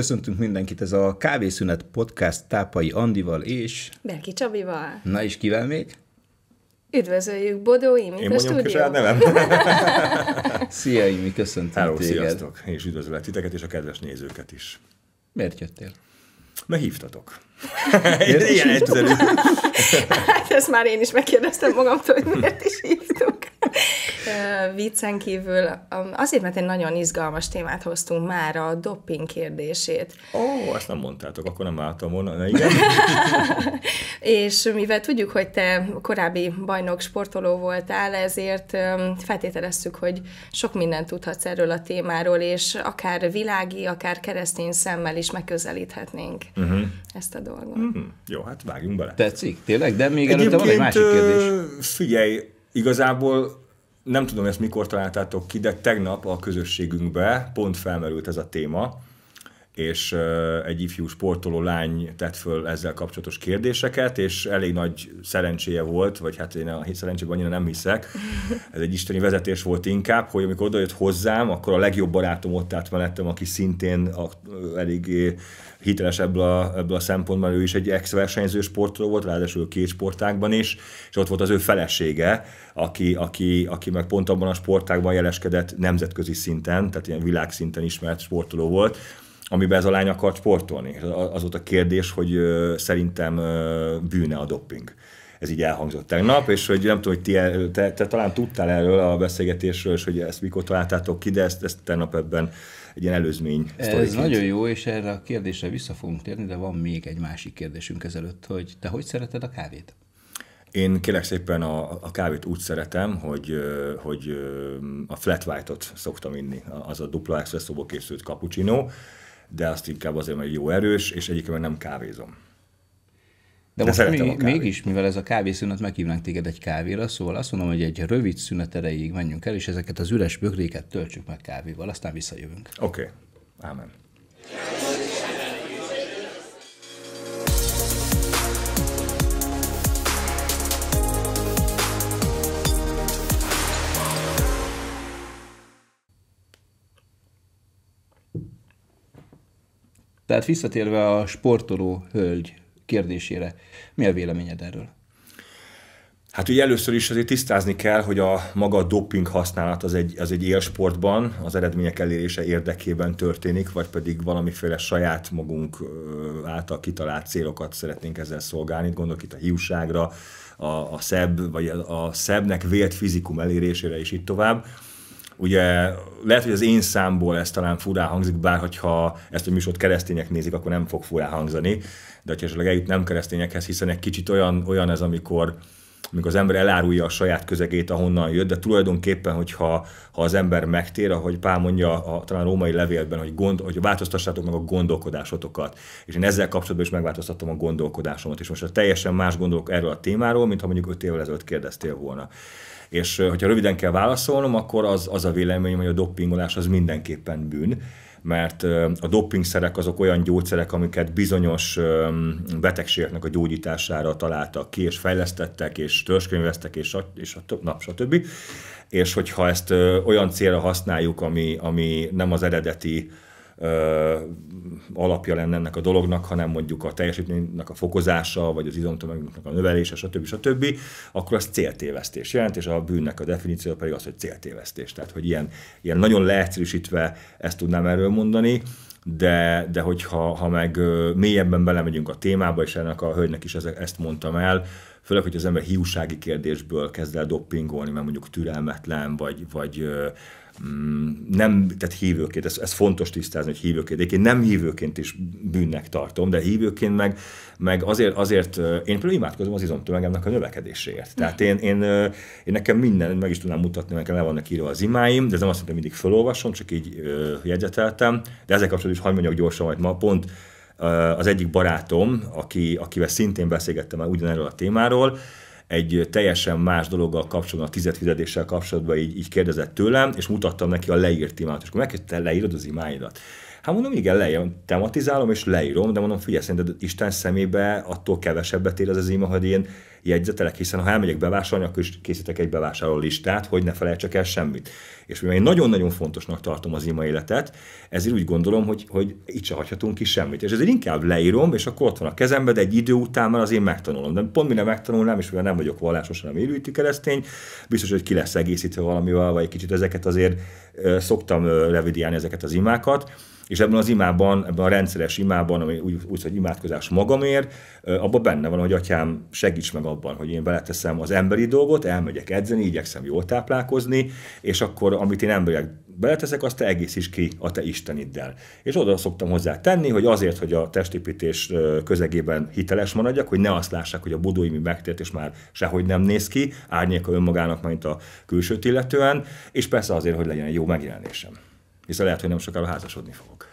Köszöntünk mindenkit, ez a Kávészünet podcast Tápai Andival és... Berki Csabival. Na és kivel még? Üdvözöljük Bodó Imi, Én a stúdióban. Hát nevem. Szia Imi, köszöntünk Hello, téged. sziasztok, és üdvözlök titeket és a kedves nézőket is. Miért jöttél? Mert hívtatok. Ilyen egyszerű. hát ezt már én is megkérdeztem magamtól, hogy miért is hívtuk. Viccen kívül um, azért, mert egy nagyon izgalmas témát hoztunk már, a doping kérdését. Ó, oh, nem mondtátok, akkor nem álltam volna. Na, igen. És mivel tudjuk, hogy te korábbi bajnok sportoló voltál, ezért um, feltételeztük, hogy sok mindent tudhatsz erről a témáról, és akár világi, akár keresztény szemmel is megközelíthetnénk uh-huh. ezt a dolgon. Mm-hmm. Hm. Jó, hát vágjunk bele. Tetszik? Tényleg? De még előtte van egy másik kérdés. Figyelj, igazából nem tudom ezt mikor találtátok ki, de tegnap a közösségünkbe pont felmerült ez a téma, és egy ifjú sportoló lány tett föl ezzel kapcsolatos kérdéseket, és elég nagy szerencséje volt, vagy hát én a szerencsében annyira nem hiszek, ez egy isteni vezetés volt inkább, hogy amikor odajött hozzám, akkor a legjobb barátom ott állt mellettem, aki szintén a, eléggé hiteles ebből a, ebből a szempontból, ő is egy ex-versenyző sportoló volt, ráadásul két sportákban is, és ott volt az ő felesége, aki, aki, aki meg pont abban a sportákban jeleskedett nemzetközi szinten, tehát ilyen világszinten ismert sportoló volt, amiben ez a lány akart sportolni. Hát az volt a kérdés, hogy szerintem bűne a dopping ez így elhangzott tegnap, és hogy nem tudom, hogy ti, te, te talán tudtál erről a beszélgetésről, és hogy ezt mikor találtátok ki, de ezt, ezt tegnap ebben egy ilyen előzmény Ez sztoriként. nagyon jó, és erre a kérdésre vissza fogunk térni, de van még egy másik kérdésünk ezelőtt, hogy te hogy szereted a kávét? Én kérek szépen a, a kávét úgy szeretem, hogy, hogy a flat white-ot szoktam inni, az a dupla expresszóból készült cappuccino, de azt inkább azért, mert jó erős, és egyébként nem kávézom. De, most mi, mégis, mivel ez a kávészünet, meghívnánk téged egy kávéra, szóval azt mondom, hogy egy rövid szünet erejéig menjünk el, és ezeket az üres bögréket töltsük meg kávéval, aztán visszajövünk. Oké, okay. ámen. Tehát visszatérve a sportoló hölgy kérdésére. Mi a véleményed erről? Hát ugye először is azért tisztázni kell, hogy a maga a doping használat az egy, az egy élsportban az eredmények elérése érdekében történik, vagy pedig valamiféle saját magunk által kitalált célokat szeretnénk ezzel szolgálni. Gondolok itt a hiúságra, a, a szebb, vagy a, a szebbnek vélt fizikum elérésére is itt tovább. Ugye lehet, hogy az én számból ez talán furá hangzik, bár hogyha ezt a műsort keresztények nézik, akkor nem fog furá hangzani, de hogyha esetleg eljut nem keresztényekhez, hiszen egy kicsit olyan, olyan ez, amikor amikor az ember elárulja a saját közegét, ahonnan jött, de tulajdonképpen, hogyha ha az ember megtér, ahogy Pál mondja a, talán a római levélben, hogy, gond, hogy változtassátok meg a gondolkodásotokat. És én ezzel kapcsolatban is megváltoztattam a gondolkodásomat, és most a teljesen más gondolok erről a témáról, mint ha mondjuk öt évvel ezelőtt kérdeztél volna. És hogyha röviden kell válaszolnom, akkor az, az a vélemény, hogy a doppingolás az mindenképpen bűn mert a dopingszerek azok olyan gyógyszerek, amiket bizonyos betegségeknek a gyógyítására találtak ki, és fejlesztettek, és törzskönyveztek, és a, és a több nap, stb. És hogyha ezt olyan célra használjuk, ami, ami nem az eredeti ö, alapja lenne ennek a dolognak, hanem mondjuk a teljesítménynek a fokozása, vagy az izomtömegnek a növelése, stb. stb., akkor az céltévesztés jelent, és a bűnnek a definíciója pedig az, hogy céltévesztés. Tehát, hogy ilyen, ilyen nagyon leegyszerűsítve ezt tudnám erről mondani, de, de hogyha ha meg mélyebben belemegyünk a témába, és ennek a hölgynek is ezt mondtam el, főleg, hogy az ember hiúsági kérdésből kezd el doppingolni, mert mondjuk türelmetlen, vagy, vagy Mm, nem, tehát hívőként, ez, ez fontos tisztázni, hogy hívőként. Én nem hívőként is bűnnek tartom, de hívőként meg, meg azért, azért én például imádkozom az izomtömegemnek a növekedéséért. Tehát én, én, én nekem minden, meg is tudnám mutatni, nekem le vannak írva az imáim, de ez nem azt hogy mindig felolvasom, csak így jegyzeteltem, de ezzel kapcsolatban is hagyd mondjak gyorsan, majd ma pont az egyik barátom, aki, akivel szintén beszélgettem már ugyanerről a témáról, egy teljesen más dologgal kapcsolatban, a tizedfizedéssel kapcsolatban így, így kérdezett tőlem, és mutattam neki a leírt imádat. és akkor megkérdezte, leírod az imáidat. Hát mondom, igen, lejön, tematizálom és leírom, de mondom, figyelj, szerinted Isten szemébe attól kevesebbet ér ez az ima, hogy én jegyzetelek, hiszen ha elmegyek bevásárolni, akkor is készítek egy bevásárló listát, hogy ne felejtsek el semmit. És mivel én nagyon-nagyon fontosnak tartom az ima életet, ezért úgy gondolom, hogy, hogy itt se hagyhatunk ki semmit. És ezért inkább leírom, és akkor ott van a kezembe, de egy idő után már az én megtanulom. De pont mire megtanulnám, és mivel nem vagyok vallásos, hanem élőti keresztény, biztos, hogy ki lesz egészítve valamivel, vagy egy kicsit ezeket azért szoktam revidiálni ezeket az imákat, és ebben az imában, ebben a rendszeres imában, ami úgy, úgy hogy imádkozás magamért, abban benne van, hogy atyám, segíts meg abban, hogy én beleteszem az emberi dolgot, elmegyek edzeni, igyekszem jól táplálkozni, és akkor, amit én emberek beleteszek, azt te is ki a te Isteniddel. És oda szoktam hozzá tenni, hogy azért, hogy a testépítés közegében hiteles maradjak, hogy ne azt lássák, hogy a megtért, és már sehogy nem néz ki, árnyék a önmagának, mint a külsőt illetően, és persze azért, hogy legyen egy jó megjelenésem hiszen lehet, hogy nem sokára házasodni fogok.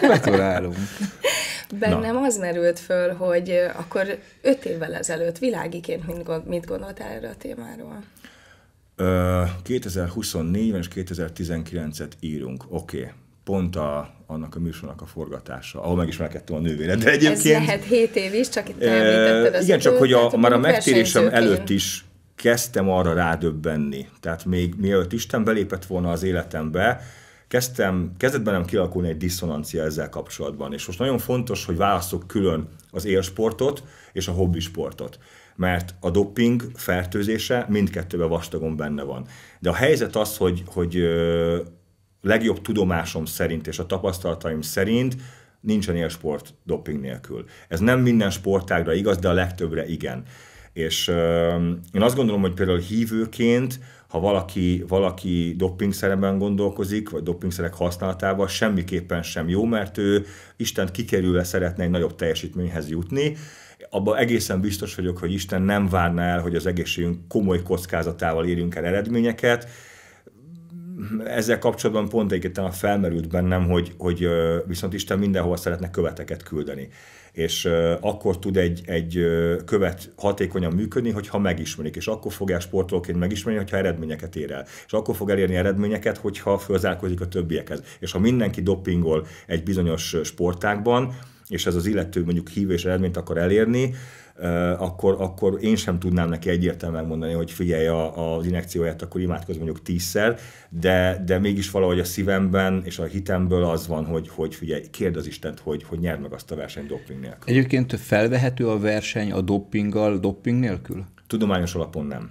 Gratulálunk. Bennem Na. az merült föl, hogy akkor öt évvel ezelőtt világiként mit, gondoltál erre a témáról? 2024-ben és 2019-et írunk, oké. Okay. Pont a, annak a műsornak a forgatása, ahol megismerkedtem a nővére, de egyébként... Ez lehet 7 év is, csak itt említetted Igen, csak hogy a, már a megtérésem előtt is kezdtem arra rádöbbenni. Tehát még mielőtt Isten belépett volna az életembe, kezdtem, kezdett bennem kialakulni egy diszonancia ezzel kapcsolatban. És most nagyon fontos, hogy választok külön az élsportot és a hobbisportot. Mert a doping fertőzése mindkettőben vastagon benne van. De a helyzet az, hogy, hogy legjobb tudomásom szerint és a tapasztalataim szerint nincsen élsport doping nélkül. Ez nem minden sportágra igaz, de a legtöbbre igen. És én azt gondolom, hogy például hívőként, ha valaki, valaki dopingszereben gondolkozik, vagy dopingszerek használatával, semmiképpen sem jó, mert ő Isten kikerülve szeretne egy nagyobb teljesítményhez jutni, abban egészen biztos vagyok, hogy Isten nem várná el, hogy az egészségünk komoly kockázatával érjünk el eredményeket. Ezzel kapcsolatban pont egyébként a felmerült bennem, hogy, hogy viszont Isten mindenhol szeretne követeket küldeni és akkor tud egy, egy követ hatékonyan működni, hogyha megismerik, és akkor fogják sportolóként megismerni, hogyha eredményeket ér el, és akkor fog elérni eredményeket, hogyha fölzárkozik a többiekhez. És ha mindenki doppingol egy bizonyos sportákban, és ez az illető mondjuk hívő és eredményt akar elérni, akkor, akkor én sem tudnám neki egyértelműen mondani, hogy figyelj a, az inekcióját, akkor imádkozz mondjuk tízszer, de, de mégis valahogy a szívemben és a hitemből az van, hogy, hogy figyelj, kérd az Istent, hogy, hogy nyerd meg azt a versenyt doping nélkül. Egyébként felvehető a verseny a doppinggal doping nélkül? Tudományos alapon nem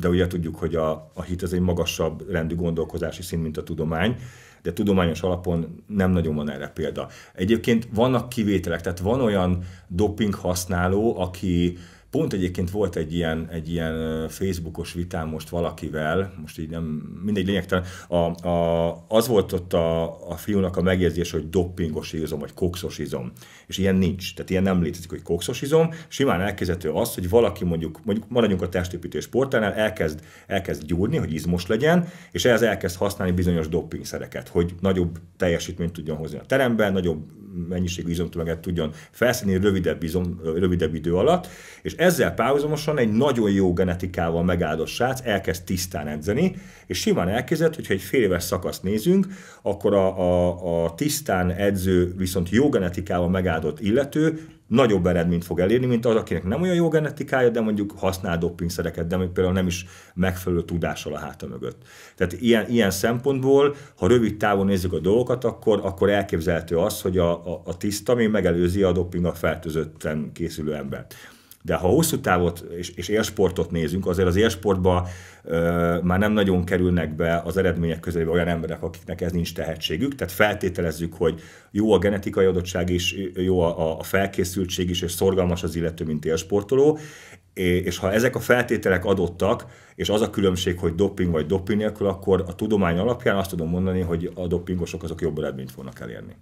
de ugye tudjuk, hogy a, a hit az egy magasabb rendű gondolkozási szint, mint a tudomány, de tudományos alapon nem nagyon van erre példa. Egyébként vannak kivételek, tehát van olyan doping használó, aki Pont egyébként volt egy ilyen, egy ilyen Facebookos vitám most valakivel, most így nem mindegy lényegtelen, a, a, az volt ott a, a fiúnak a megjegyzés, hogy doppingos izom, vagy kokszos izom. És ilyen nincs, tehát ilyen nem létezik, hogy kokszos izom. Simán elkezdhető az, hogy valaki mondjuk, mondjuk maradjunk a testépítés sportánál, elkezd, elkezd gyúrni, hogy izmos legyen, és ehhez elkezd használni bizonyos doppingszereket, hogy nagyobb teljesítményt tudjon hozni a teremben, nagyobb mennyiségű izomtömeget tudjon felszínni rövidebb, izom, rövidebb idő alatt, és ezzel párhuzamosan egy nagyon jó genetikával megáldott srác elkezd tisztán edzeni, és simán elkezdett, hogyha egy fél éves szakaszt nézünk, akkor a, a, a tisztán edző, viszont jó genetikával megáldott illető nagyobb eredményt fog elérni, mint az, akinek nem olyan jó genetikája, de mondjuk használ doppingszereket, de még például nem is megfelelő tudással a háta mögött. Tehát ilyen, ilyen szempontból, ha rövid távon nézzük a dolgokat, akkor, akkor elképzelhető az, hogy a, a, a tiszta még megelőzi a a fertőzötten készülő embert. De ha hosszú távot és, és élsportot nézünk, azért az élsportba ö, már nem nagyon kerülnek be az eredmények közelébe olyan emberek, akiknek ez nincs tehetségük. Tehát feltételezzük, hogy jó a genetikai adottság is, jó a, a felkészültség is, és szorgalmas az illető, mint élsportoló. És ha ezek a feltételek adottak, és az a különbség, hogy doping vagy doping nélkül, akkor a tudomány alapján azt tudom mondani, hogy a dopingosok azok jobb eredményt fognak elérni.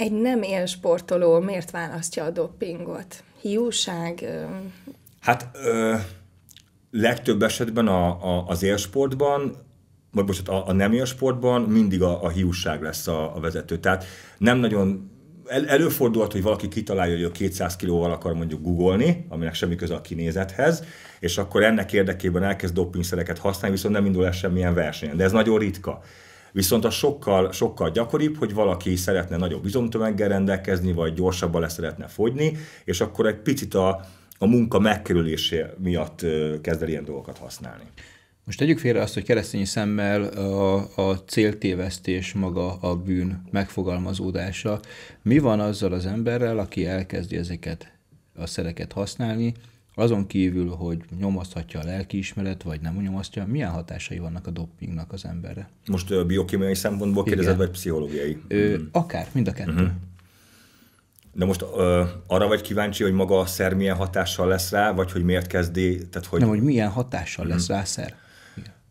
Egy nem élsportoló miért választja a dopingot? Hiúság? Hát ö, legtöbb esetben a, a, az élsportban, vagy most a, a nem élsportban mindig a, a hiúság lesz a, a vezető. Tehát nem nagyon el, előfordulhat, hogy valaki kitalálja, hogy a 200 kilóval akar mondjuk googolni, aminek semmi köze a kinézethez, és akkor ennek érdekében elkezd doppingszereket használni, viszont nem indul el semmilyen versenyen. De ez nagyon ritka. Viszont a sokkal, sokkal gyakoribb, hogy valaki szeretne nagyobb izomtömeggel rendelkezni, vagy gyorsabban le szeretne fogyni, és akkor egy picit a, a munka megkerülése miatt kezd el ilyen dolgokat használni. Most tegyük félre azt, hogy keresztény szemmel a, a céltévesztés maga a bűn megfogalmazódása. Mi van azzal az emberrel, aki elkezdi ezeket a szereket használni, azon kívül, hogy nyomaszthatja a lelkiismeret, vagy nem nyomasztja, milyen hatásai vannak a dopingnak az emberre? Most uh, biokémiai szempontból kérdezed, vagy pszichológiai? Ö, hmm. Akár, mind a kettő. Uh-huh. De most ö, uh, arra vagy kíváncsi, hogy maga a szer milyen hatással lesz rá, vagy hogy miért kezdi? Tehát, hogy... Nem, hogy milyen hatással uh-huh. lesz mhm. rá a szer.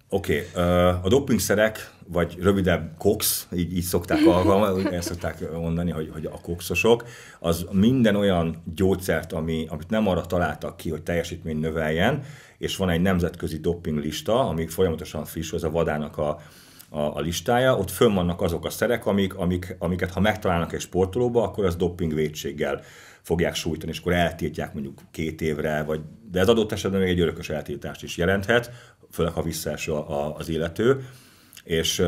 Oké, okay, uh, a dopingszerek vagy rövidebb Cox, így, így szokták alkalmazni, el szokták mondani, hogy, hogy a kokszosok, az minden olyan gyógyszert, ami, amit nem arra találtak ki, hogy teljesítmény növeljen, és van egy nemzetközi dopping lista, ami folyamatosan friss, ez a vadának a, a, a listája, ott fönn vannak azok a szerek, amik, amik, amiket ha megtalálnak egy sportolóba, akkor az dopping védséggel fogják sújtani, és akkor eltiltják mondjuk két évre, vagy, de ez adott esetben még egy örökös eltiltást is jelenthet, főleg ha visszaeső az illető és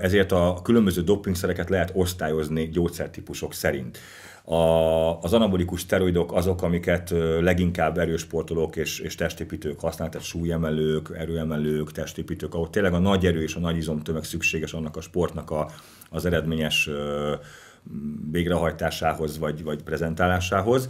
ezért a különböző dopingszereket lehet osztályozni gyógyszertípusok szerint. A, az anabolikus steroidok azok, amiket leginkább erősportolók és, és testépítők használnak, tehát súlyemelők, erőemelők, testépítők, ahol tényleg a nagy erő és a nagy izomtömeg szükséges annak a sportnak a, az eredményes végrehajtásához vagy, vagy prezentálásához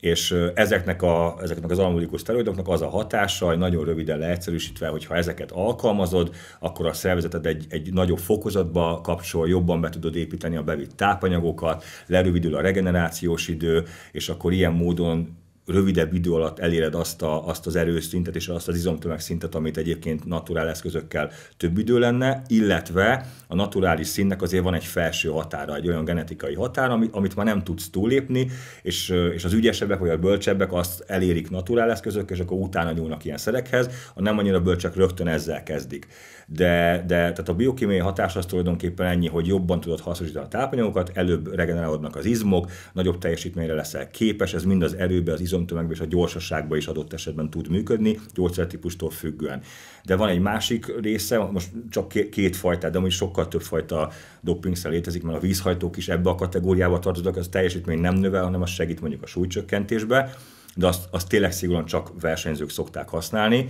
és ezeknek, a, ezeknek az anabolikus szteroidoknak az a hatása, hogy nagyon röviden leegyszerűsítve, hogy ha ezeket alkalmazod, akkor a szervezeted egy, egy nagyobb fokozatba kapcsol, jobban be tudod építeni a bevitt tápanyagokat, lerövidül a regenerációs idő, és akkor ilyen módon rövidebb idő alatt eléred azt, a, azt az erőszintet és azt az izomtömegszintet, amit egyébként naturál eszközökkel több idő lenne, illetve a naturális színnek azért van egy felső határa, egy olyan genetikai határa, amit, amit már nem tudsz túllépni, és, és az ügyesebbek vagy a bölcsebbek azt elérik naturál eszközök, és akkor utána nyúlnak ilyen szerekhez, a nem annyira bölcsek rögtön ezzel kezdik de, de tehát a biokémiai hatás az tulajdonképpen ennyi, hogy jobban tudod hasznosítani a tápanyagokat, előbb regenerálódnak az izmok, nagyobb teljesítményre leszel képes, ez mind az erőbe, az izomtömegbe és a gyorsaságba is adott esetben tud működni, gyógyszertípustól függően. De van egy másik része, most csak két fajta de most sokkal több fajta doppingszer létezik, mert a vízhajtók is ebbe a kategóriába tartoznak, az teljesítmény nem növel, hanem az segít mondjuk a súlycsökkentésbe, de azt, azt tényleg szigorúan csak versenyzők szokták használni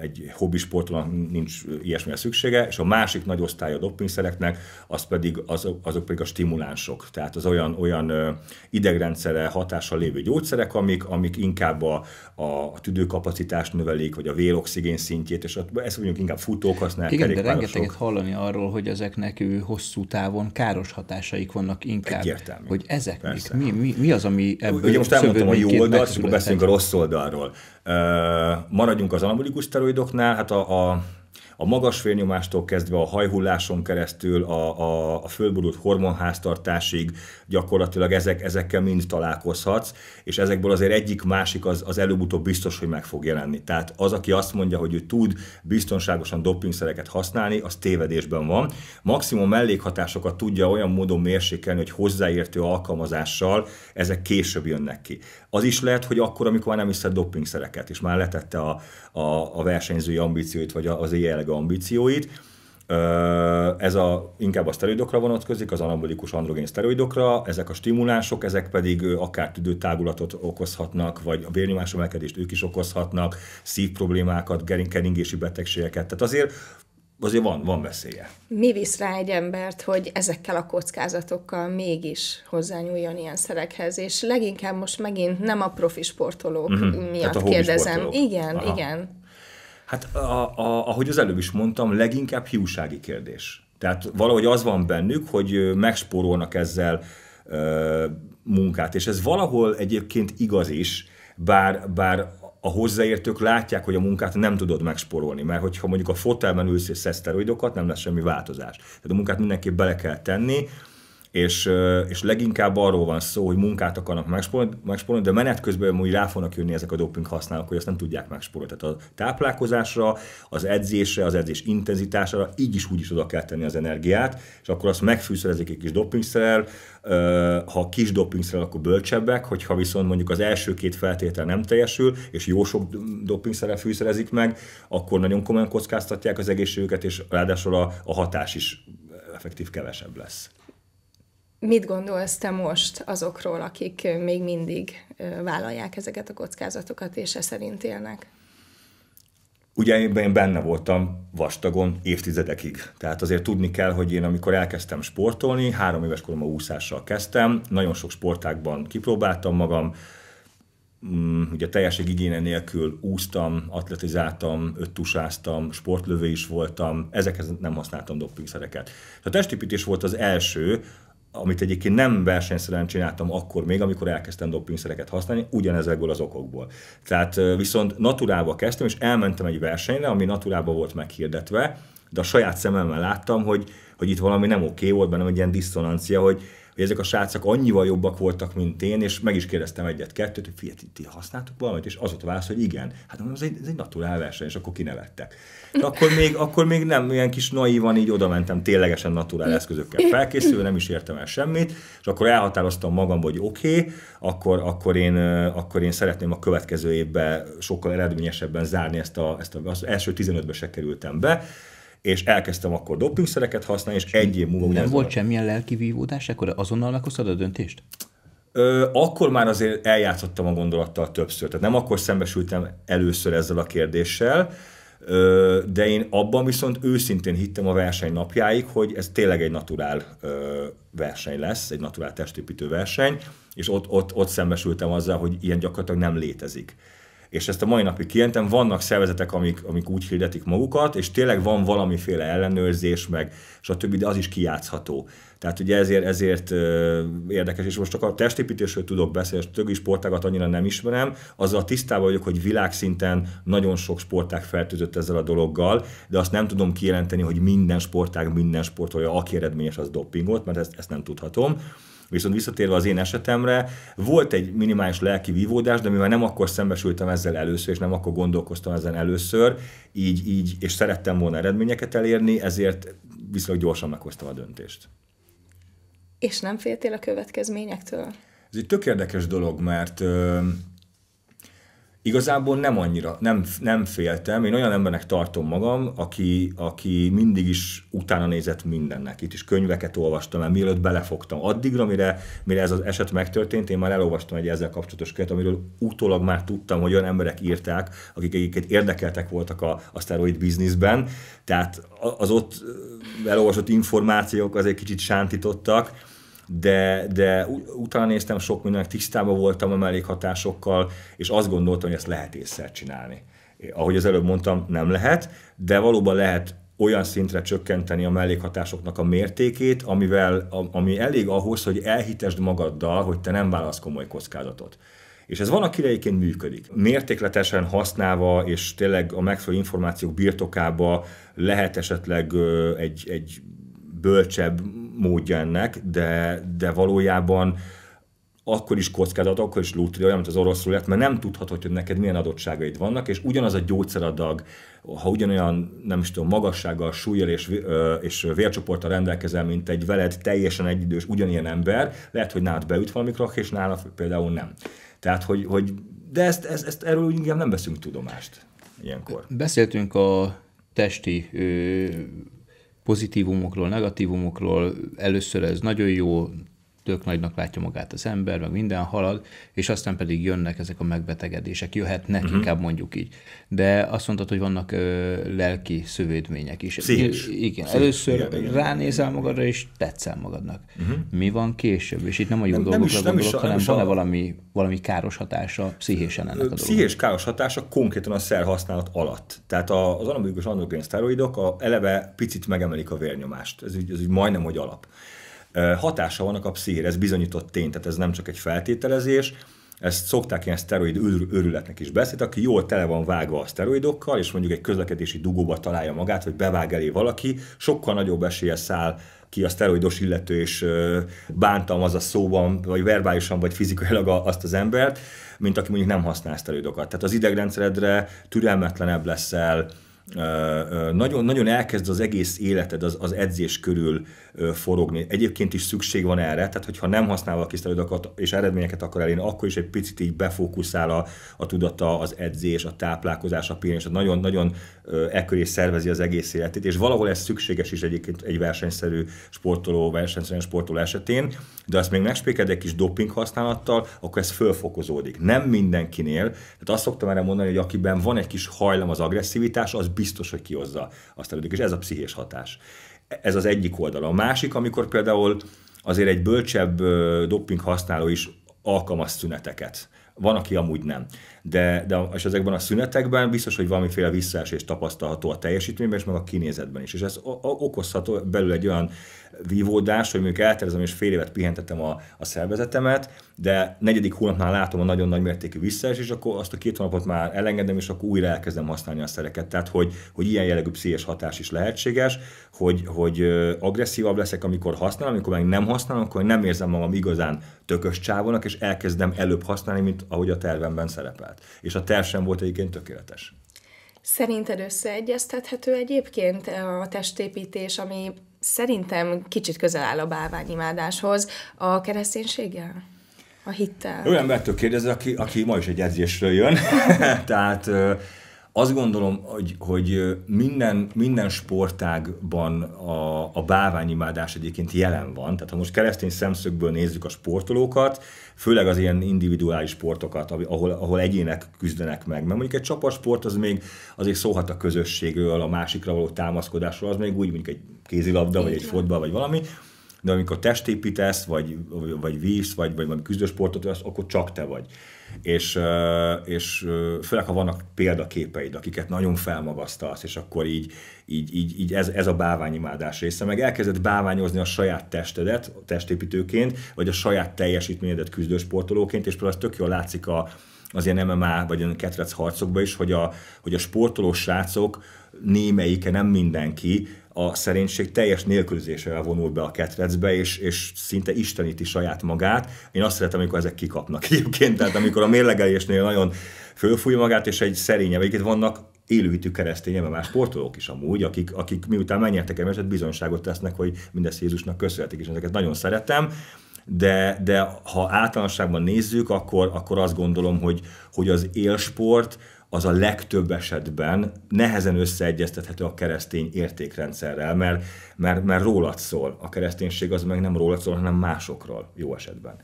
egy hobbi sportolónak nincs ilyesmire szüksége, és a másik nagy osztály a doppingszereknek, az pedig, azok, azok pedig a stimulánsok. Tehát az olyan, olyan idegrendszere hatással lévő gyógyszerek, amik, amik inkább a, a tüdőkapacitást növelik, vagy a véloxigén szintjét, és ezt mondjuk inkább futók használják. Igen, de rengeteget hallani arról, hogy ezeknek ő hosszú távon káros hatásaik vannak inkább. Egyértelmű. Hogy ezek mi, mi, mi, az, ami ebből Ugye most elmondtam a jó oldalt, és akkor beszélünk a rossz oldalról. Maradjunk az anabolikus steroidoknál, hát a, a a magas vérnyomástól kezdve a hajhulláson keresztül, a, a, a fölborult hormonháztartásig gyakorlatilag ezek, ezekkel mind találkozhatsz, és ezekből azért egyik másik az, az előbb-utóbb biztos, hogy meg fog jelenni. Tehát az, aki azt mondja, hogy ő tud biztonságosan dopingszereket használni, az tévedésben van. Maximum mellékhatásokat tudja olyan módon mérsékelni, hogy hozzáértő alkalmazással ezek később jönnek ki. Az is lehet, hogy akkor, amikor már nem iszed dopingszereket és már letette a, a, a versenyzői ambícióit, vagy az éjjelgő mértékben ambícióit. Ez a, inkább a szteroidokra vonatkozik, az anabolikus androgén szteroidokra, ezek a stimulánsok, ezek pedig akár tüdőtágulatot okozhatnak, vagy a vérnyomás emelkedést ők is okozhatnak, szívproblémákat, keringési betegségeket. Tehát azért azért van, van veszélye. Mi visz rá egy embert, hogy ezekkel a kockázatokkal mégis hozzányúljon ilyen szerekhez, és leginkább most megint nem a profi sportolók mm-hmm. miatt a kérdezem. Sportolók. Igen, Aha. igen. Hát a, a, ahogy az előbb is mondtam, leginkább hiúsági kérdés. Tehát valahogy az van bennük, hogy megspórolnak ezzel ö, munkát, és ez valahol egyébként igaz is, bár, bár a hozzáértők látják, hogy a munkát nem tudod megsporolni, mert hogyha mondjuk a fotelben ülsz és szeszteroidokat, nem lesz semmi változás. Tehát a munkát mindenképp bele kell tenni, és, és leginkább arról van szó, hogy munkát akarnak megspórolni, de menet közben úgy rá fognak jönni ezek a doping használók, hogy azt nem tudják megspórolni. Tehát a táplálkozásra, az edzésre, az edzés intenzitására így is úgy is oda kell tenni az energiát, és akkor azt megfűszerezik egy kis dopingszerrel, ha kis dopingszerrel, akkor bölcsebbek, hogyha viszont mondjuk az első két feltétel nem teljesül, és jó sok dopingszerrel fűszerezik meg, akkor nagyon komolyan kockáztatják az egészségüket, és ráadásul a, a hatás is effektív kevesebb lesz. Mit gondolsz te most azokról, akik még mindig vállalják ezeket a kockázatokat, és e szerint élnek? Ugye én benne voltam vastagon évtizedekig. Tehát azért tudni kell, hogy én amikor elkezdtem sportolni, három éves koromban úszással kezdtem, nagyon sok sportákban kipróbáltam magam, mm, ugye teljes igéne nélkül úsztam, atletizáltam, öttusáztam, sportlövő is voltam, ezekhez nem használtam doppingszereket. A testépítés volt az első, amit egyébként nem versenyszerűen csináltam akkor még, amikor elkezdtem dopingszereket használni, ugyanezekből az okokból. Tehát viszont naturálba kezdtem, és elmentem egy versenyre, ami naturálba volt meghirdetve, de a saját szememmel láttam, hogy, hogy itt valami nem oké okay volt bennem, egy ilyen diszonancia, hogy hogy ezek a srácok annyival jobbak voltak, mint én, és meg is kérdeztem egyet-kettőt, hogy fiat, ti használtuk valamit, és az ott válasz, hogy igen. Hát mondom, ez egy, ez egy naturál verseny, és akkor kinevettek. De akkor még, akkor még nem, ilyen kis naívan így oda mentem, ténylegesen naturál eszközökkel felkészülve, nem is értem el semmit, és akkor elhatároztam magam, hogy oké, okay, akkor, akkor, én, akkor én szeretném a következő évben sokkal eredményesebben zárni ezt a, ezt a az első 15-be se kerültem be, és elkezdtem akkor dopingszereket használni, és egy év múlva... Nem volt a... semmilyen lelki vívódás, akkor azonnal meghoztad a döntést? Ö, akkor már azért eljátszottam a gondolattal többször, tehát nem akkor szembesültem először ezzel a kérdéssel, ö, de én abban viszont őszintén hittem a verseny napjáig, hogy ez tényleg egy naturál ö, verseny lesz, egy naturál testépítő verseny, és ott, ott, ott szembesültem azzal, hogy ilyen gyakorlatilag nem létezik és ezt a mai napig kijelentem, vannak szervezetek, amik, amik úgy hirdetik magukat, és tényleg van valamiféle ellenőrzés, meg stb., de az is kijátszható. Tehát ugye ezért, ezért érdekes, és most csak a testépítésről tudok beszélni, és többi sportágat annyira nem ismerem, azzal tisztában vagyok, hogy világszinten nagyon sok sportág fertőzött ezzel a dologgal, de azt nem tudom kijelenteni, hogy minden sportág, minden sportolja, aki eredményes, az dopingot, mert ezt, ezt nem tudhatom. Viszont visszatérve az én esetemre, volt egy minimális lelki vívódás, de mivel nem akkor szembesültem ezzel először, és nem akkor gondolkoztam ezen először, így, így, és szerettem volna eredményeket elérni, ezért viszonylag gyorsan meghoztam a döntést. És nem féltél a következményektől? Ez egy tök érdekes dolog, mert ö, igazából nem annyira, nem, nem féltem. Én olyan embernek tartom magam, aki, aki mindig is utána nézett mindennek. Itt is könyveket olvastam el, mielőtt belefogtam. Addigra, mire, mire ez az eset megtörtént, én már elolvastam egy ezzel kapcsolatos könyvet, amiről utólag már tudtam, hogy olyan emberek írták, akik egyébként érdekeltek voltak a, a steroid bizniszben. Tehát az ott elolvasott információk azért kicsit sántítottak de, de utána néztem sok mindenek, tisztában voltam a mellékhatásokkal, és azt gondoltam, hogy ezt lehet észre csinálni. Ahogy az előbb mondtam, nem lehet, de valóban lehet olyan szintre csökkenteni a mellékhatásoknak a mértékét, amivel, ami elég ahhoz, hogy elhitesd magaddal, hogy te nem válasz komoly kockázatot. És ez van, aki egyébként működik. Mértékletesen használva, és tényleg a megfelelő információk birtokába lehet esetleg egy, egy bölcsebb, módja ennek, de, de valójában akkor is kockázat, akkor is lútri, olyan, mint az orosz rulett, mert nem tudhatod, hogy neked milyen adottságaid vannak, és ugyanaz a gyógyszeradag, ha ugyanolyan, nem is tudom, magassággal, súlyjal és, és vércsoporttal rendelkezel, mint egy veled teljesen egyidős ugyanilyen ember, lehet, hogy nálad beüt valami krak, és nála például nem. Tehát, hogy, hogy de ezt, ezt, ezt erről úgy nem veszünk tudomást ilyenkor. Beszéltünk a testi ö, pozitívumokról, negatívumokról, először ez nagyon jó, tök nagynak látja magát az ember, meg minden halad, és aztán pedig jönnek ezek a megbetegedések, jöhetnek uh-huh. inkább mondjuk így. De azt mondtad, hogy vannak ö, lelki szövődmények is. Pszichis. Igen, Pszichis. először igen, igen, ránézel igen. magadra, és tetszel magadnak. Uh-huh. Mi van később? És itt nem a jó nem, dolgokra nem is, gondolok, nem is, hanem van-e a... valami, valami káros hatása pszichésen ennek a dolognak? Pszichés káros hatása konkrétan a szer használat alatt. Tehát az anabolikus androgén szteroidok a eleve picit megemelik a vérnyomást. Ez, így, ez így majdnem, hogy alap hatása vannak a pszichére, ez bizonyított tény, tehát ez nem csak egy feltételezés, ezt szokták ilyen szteroid őrületnek is beszélni, aki jól tele van vágva a szteroidokkal, és mondjuk egy közlekedési dugóba találja magát, vagy bevág elé valaki, sokkal nagyobb esélye száll ki a szteroidos illető, és bántam az a szóban, vagy verbálisan, vagy fizikailag azt az embert, mint aki mondjuk nem használ szteroidokat. Tehát az idegrendszeredre türelmetlenebb leszel, nagyon, nagyon elkezd az egész életed az, az edzés körül forogni. Egyébként is szükség van erre, tehát hogyha nem használ valaki szteroidokat és eredményeket akar elérni, akkor is egy picit így befókuszál a, a tudata, az edzés, a táplálkozás, a pihenés, nagyon-nagyon ekköré szervezi az egész életét, és valahol ez szükséges is egyébként egy versenyszerű sportoló, versenyszerű sportoló esetén, de azt még megspékeld egy kis doping használattal, akkor ez fölfokozódik. Nem mindenkinél, tehát azt szoktam erre mondani, hogy akiben van egy kis hajlam az agresszivitás, az biztos, hogy kihozza azt a és ez a pszichés hatás. Ez az egyik oldala. A másik, amikor például azért egy bölcsebb doping használó is alkalmaz szüneteket. Van, aki amúgy nem. De, de és ezekben a szünetekben biztos, hogy valamiféle visszaesés tapasztalható a teljesítményben, és meg a kinézetben is. És ez okozható belül egy olyan vívódás, hogy mondjuk eltervezem és fél évet pihentetem a, a szervezetemet, de negyedik hónapnál látom a nagyon nagy mértékű visszaesés, és akkor azt a két hónapot már elengedem, és akkor újra elkezdem használni a szereket. Tehát, hogy, hogy ilyen jellegű pszichés hatás is lehetséges, hogy, hogy agresszívabb leszek, amikor használom, amikor meg nem használom, akkor nem érzem magam igazán tökös csávónak, és elkezdem előbb használni, mint ahogy a tervemben szerepelt. És a terv sem volt egyébként tökéletes. Szerinted összeegyeztethető egyébként a testépítés, ami szerintem kicsit közel áll a bálványimádáshoz a kereszténységgel? A hittel? Olyan embertől kérdez, aki, aki ma is egy edzésről jön. Tehát azt gondolom, hogy, hogy minden, minden sportágban a, a báványimádás egyébként jelen van. Tehát ha most keresztény szemszögből nézzük a sportolókat, főleg az ilyen individuális sportokat, ahol, ahol egyének küzdenek meg. Mert mondjuk egy csapasport az még azért szólhat a közösségről, a másikra való támaszkodásról, az még úgy, mondjuk egy kézilabda, vagy egy fotball, vagy valami de amikor testépítesz, vagy, vagy vívsz, vagy, vagy valami küzdősportot, az, akkor csak te vagy és, és főleg, ha vannak példaképeid, akiket nagyon felmagasztalsz, és akkor így, így, így, így ez, ez a báványimádás része, meg elkezdett báványozni a saját testedet testépítőként, vagy a saját teljesítményedet küzdősportolóként, és például az tök jól látszik a, az ilyen MMA vagy ilyen ketrec harcokban is, hogy a, hogy a sportoló srácok némelyike, nem mindenki, a szerénység teljes nélkülözésével vonul be a ketrecbe, és, és szinte isteníti saját magát. Én azt szeretem, amikor ezek kikapnak egyébként, tehát amikor a mérlegelésnél nagyon fölfúj magát, és egy szerényebb, itt vannak élőhitű keresztények, mert más sportolók is amúgy, akik, akik miután megnyertek egy meccset, bizonyságot tesznek, hogy mindezt Jézusnak köszönhetik, és ezeket nagyon szeretem de, de ha általánosságban nézzük, akkor, akkor azt gondolom, hogy, hogy az élsport az a legtöbb esetben nehezen összeegyeztethető a keresztény értékrendszerrel, mert, mert, mert rólad szól. A kereszténység az meg nem rólad szól, hanem másokról jó esetben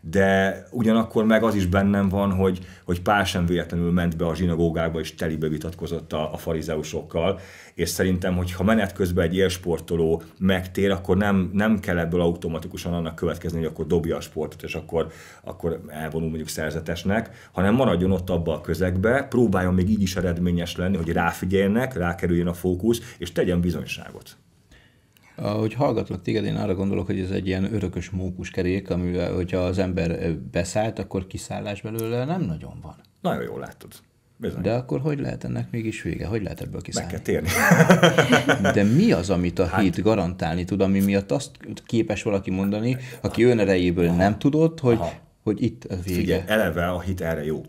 de ugyanakkor meg az is bennem van, hogy, hogy pár sem véletlenül ment be a zsinagógába és telibe vitatkozott a, a farizeusokkal, és szerintem, hogy ha menet közben egy élsportoló megtér, akkor nem, nem kell ebből automatikusan annak következni, hogy akkor dobja a sportot, és akkor, akkor elvonul mondjuk szerzetesnek, hanem maradjon ott abba a közegbe, próbáljon még így is eredményes lenni, hogy ráfigyeljenek, rákerüljön a fókusz, és tegyen bizonyságot. Hogy hallgatlak téged, én arra gondolok, hogy ez egy ilyen örökös kerék, amivel, hogyha az ember beszállt, akkor kiszállás belőle nem nagyon van. Nagyon jól látod. Bizony. De akkor hogy lehet ennek mégis vége? Hogy lehet ebből kiszállni? Meg kell térni. De mi az, amit a hát, hit garantálni tud, ami miatt azt képes valaki mondani, aki erejéből aha, nem tudott, hogy, hogy itt a vége? Figyelj, eleve a hit erre jó.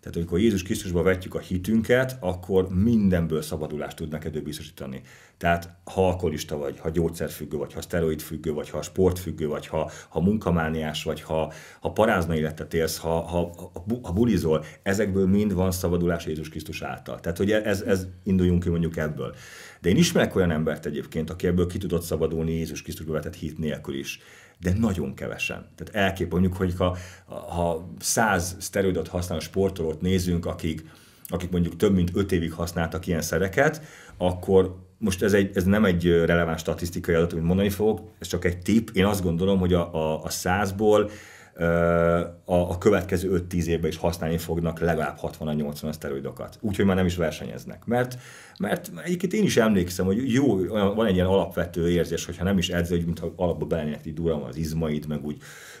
Tehát amikor Jézus Krisztusba vetjük a hitünket, akkor mindenből szabadulást tud neked biztosítani. Tehát ha alkoholista vagy, ha gyógyszerfüggő vagy, ha szteroidfüggő vagy, ha sportfüggő vagy, ha, ha munkamániás vagy, ha, ha parázna életet élsz, ha, ha, ha bulizol, ezekből mind van szabadulás Jézus Krisztus által. Tehát, hogy ez, ez induljunk ki mondjuk ebből. De én ismerek olyan embert egyébként, aki ebből ki tudott szabadulni Jézus Krisztusba vetett hit nélkül is de nagyon kevesen. Tehát elkép, mondjuk, hogy ha, ha száz szteroidot használó sportolót nézünk, akik, akik mondjuk több mint öt évig használtak ilyen szereket, akkor most ez, egy, ez nem egy releváns statisztikai adat, amit mondani fogok, ez csak egy tip. Én azt gondolom, hogy a, a, a százból a, a következő 5-10 évben is használni fognak legalább 60-80 aszteroidokat. Úgyhogy már nem is versenyeznek. Mert, mert egyébként én is emlékszem, hogy jó, van egy ilyen alapvető érzés, hogyha nem is edző, hogy mintha alapba belenének egy durran az izmaid, meg úgy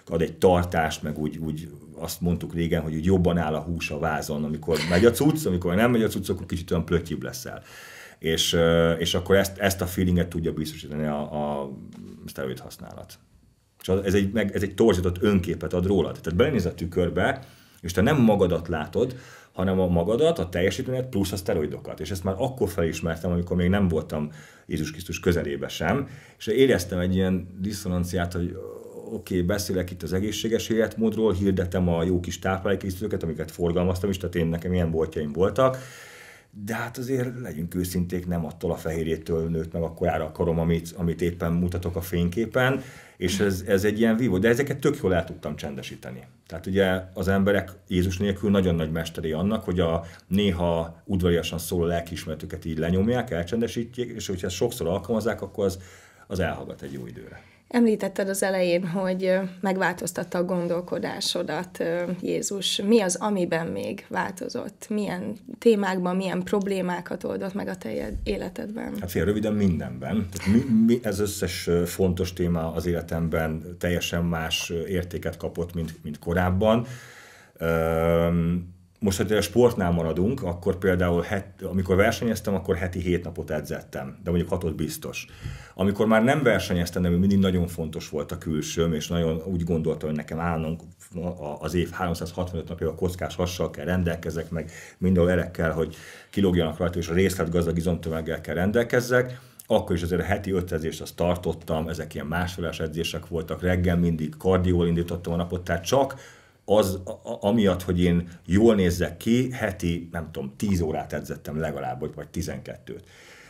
ad egy tartást, meg úgy, úgy azt mondtuk régen, hogy úgy jobban áll a hús a vázon, amikor megy a cucc, amikor nem megy a cucc, akkor kicsit olyan plötyibb leszel és, és akkor ezt, ezt a feelinget tudja biztosítani a, a steroid használat. És ez egy, meg, ez egy torzított önképet ad róla. Tehát belenéz a tükörbe, és te nem magadat látod, hanem a magadat, a teljesítményed plusz a szteroidokat. És ezt már akkor felismertem, amikor még nem voltam Jézus Krisztus közelébe sem, és éreztem egy ilyen diszonanciát, hogy oké, okay, beszélek itt az egészséges életmódról, hirdetem a jó kis táplálékészítőket, amiket forgalmaztam is, tehát én nekem ilyen boltjaim voltak, de hát azért legyünk őszinték, nem attól a fehérjétől nőtt meg akkor kolyára a korom, amit, amit éppen mutatok a fényképen, és mhm. ez, ez egy ilyen vívó, de ezeket tök jól el tudtam csendesíteni. Tehát ugye az emberek Jézus nélkül nagyon nagy mesteri annak, hogy a néha udvariasan szóló lelkiismeretüket így lenyomják, elcsendesítjék, és hogyha sokszor alkalmazzák, akkor az, az elhallgat egy jó időre. Említetted az elején, hogy megváltoztatta a gondolkodásodat Jézus. Mi az, amiben még változott? Milyen témákban, milyen problémákat oldott meg a te életedben? Hát fél röviden mindenben. Tehát mi, mi, ez összes fontos téma az életemben teljesen más értéket kapott, mint, mint korábban. Üm, most, hogy a sportnál maradunk, akkor például, het, amikor versenyeztem, akkor heti hét napot edzettem, de mondjuk hatot biztos. Amikor már nem versenyeztem, de mindig nagyon fontos volt a külsőm, és nagyon úgy gondoltam, hogy nekem állnom az év 365 napja a kockás hassal kell rendelkezek, meg mindenhol kell, hogy kilógjanak rajta, és a részletgazdag izomtömeggel kell rendelkezzek, akkor is azért a heti ötezést azt tartottam, ezek ilyen másfélás edzések voltak, reggel mindig kardióval indítottam a napot, tehát csak az, a, amiatt, hogy én jól nézzek ki, heti, nem tudom, 10 órát edzettem legalább, vagy, vagy 12-t.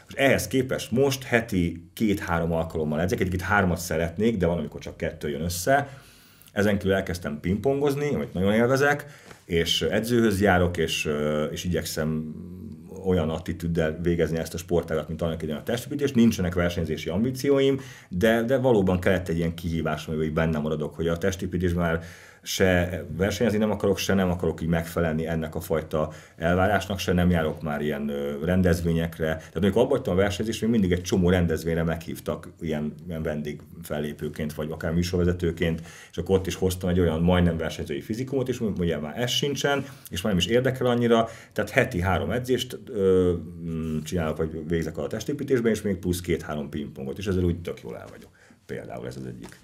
És ehhez képest most heti két-három alkalommal edzek, egyébként hármat szeretnék, de van, amikor csak kettő jön össze. Ezen kívül elkezdtem pingpongozni, amit nagyon élvezek, és edzőhöz járok, és, és igyekszem olyan attitűddel végezni ezt a sportágat, mint annak idején a testépítés, nincsenek versenyzési ambícióim, de, de valóban kellett egy ilyen kihívás, amiben benne maradok, hogy a testépítés már se versenyezni nem akarok, se nem akarok így megfelelni ennek a fajta elvárásnak, se nem járok már ilyen rendezvényekre. Tehát amikor abba a versenyzést, még mindig egy csomó rendezvényre meghívtak ilyen, ilyen fellépőként, vagy akár műsorvezetőként, és akkor ott is hoztam egy olyan majdnem versenyzői fizikumot, is, ugye már ez sincsen, és már nem is érdekel annyira, tehát heti három edzést Mm, csinálok, vagy végzek a testépítésben, és még plusz két-három pingpongot, és ezzel úgy tök jól el vagyok. Például ez az egyik.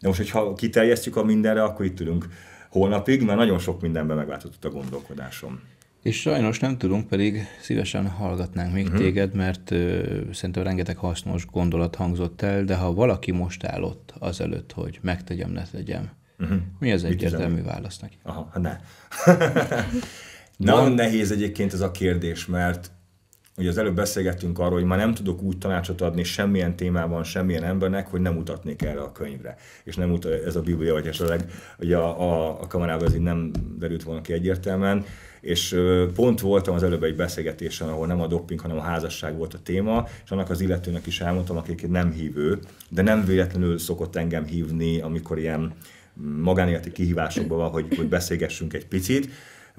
De most, hogyha kiterjesztjük a mindenre, akkor itt tudunk holnapig, mert nagyon sok mindenben megváltozott a gondolkodásom. És sajnos nem tudunk, pedig szívesen hallgatnánk még uh-huh. téged, mert ö, szerintem rengeteg hasznos gondolat hangzott el, de ha valaki most állott azelőtt, hogy megtegyem, ne tegyem, uh-huh. mi az egyértelmű válasz neki? Aha, hát ne. Nagyon nehéz egyébként ez a kérdés, mert ugye az előbb beszélgettünk arról, hogy már nem tudok úgy tanácsot adni semmilyen témában, semmilyen embernek, hogy nem utatnék erre a könyvre. És nem utat, ez a Biblia, vagy esetleg ugye a, a, a kamerában ez így nem derült volna ki egyértelműen. És pont voltam az előbb egy beszélgetésen, ahol nem a dopping, hanem a házasság volt a téma, és annak az illetőnek is elmondtam, akik nem hívő, de nem véletlenül szokott engem hívni, amikor ilyen magánéleti kihívásokban van, hogy, hogy beszélgessünk egy picit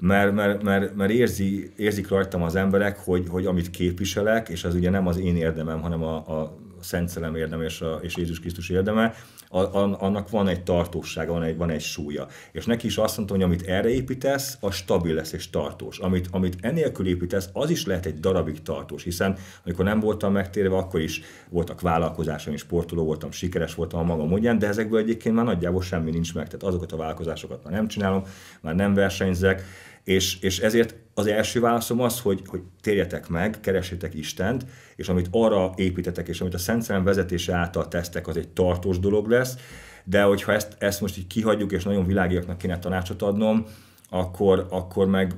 mert, mert, mert, mert érzi, érzik rajtam az emberek, hogy, hogy amit képviselek, és az ugye nem az én érdemem, hanem a, a Szent Szelem érdeme és, a, és Jézus Krisztus érdeme, a, a, annak van egy tartósága, van egy, van egy súlya. És neki is azt mondta, hogy amit erre építesz, az stabil lesz és tartós. Amit, amit enélkül építesz, az is lehet egy darabig tartós, hiszen amikor nem voltam megtérve, akkor is voltak vállalkozásom, és sportoló voltam, sikeres voltam a magam módján, de ezekből egyébként már nagyjából semmi nincs meg. Tehát azokat a vállalkozásokat már nem csinálom, már nem versenyzek, és, és ezért az első válaszom az, hogy, hogy térjetek meg, keresétek Istent, és amit arra építetek, és amit a Szent Szellem vezetése által tesztek, az egy tartós dolog lesz, de hogyha ezt, ezt most így kihagyjuk, és nagyon világiaknak kéne tanácsot adnom, akkor, akkor meg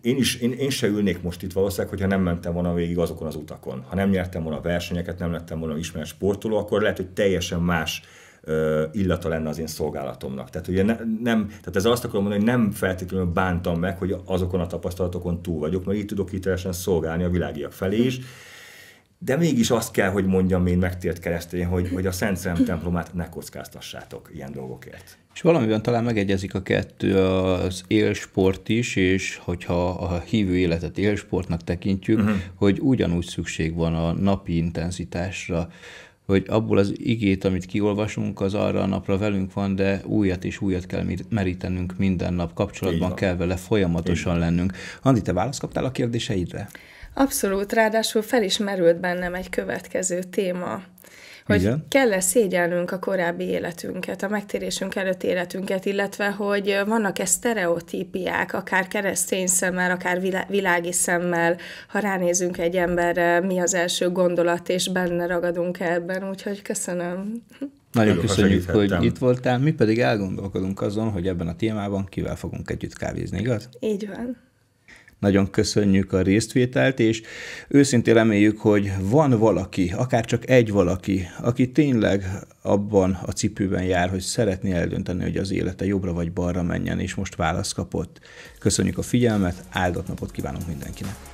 én is, én, én se ülnék most itt valószínűleg, hogyha nem mentem volna végig azokon az utakon. Ha nem nyertem volna versenyeket, nem lettem volna ismert sportoló, akkor lehet, hogy teljesen más illata lenne az én szolgálatomnak. Tehát ugye ne, nem, tehát ez azt akarom mondani, hogy nem feltétlenül bántam meg, hogy azokon a tapasztalatokon túl vagyok, mert így tudok hitelesen szolgálni a világiak felé is. De mégis azt kell, hogy mondjam én megtért keresztény, hogy, hogy a Szent Szem templomát ne kockáztassátok ilyen dolgokért. És valamiben talán megegyezik a kettő, az élsport is, és hogyha a hívő életet élsportnak tekintjük, uh-huh. hogy ugyanúgy szükség van a napi intenzitásra, hogy abból az igét, amit kiolvasunk, az arra a napra velünk van, de újat és újat kell merítenünk minden nap, kapcsolatban kell vele folyamatosan lennünk. Andi, te választ kaptál a kérdéseidre? Abszolút, ráadásul felismerült bennem egy következő téma hogy Igen. kell-e szégyelnünk a korábbi életünket, a megtérésünk előtti életünket, illetve hogy vannak-e sztereotípiák, akár keresztény szemmel, akár világi szemmel, ha ránézünk egy emberre, mi az első gondolat, és benne ragadunk ebben, úgyhogy köszönöm. Nagyon köszönjük, hogy itt voltál. Mi pedig elgondolkodunk azon, hogy ebben a témában kivel fogunk együtt kávézni, igaz? Így van. Nagyon köszönjük a résztvételt, és őszintén reméljük, hogy van valaki, akár csak egy valaki, aki tényleg abban a cipőben jár, hogy szeretné eldönteni, hogy az élete jobbra vagy balra menjen, és most választ kapott. Köszönjük a figyelmet, áldott napot kívánunk mindenkinek!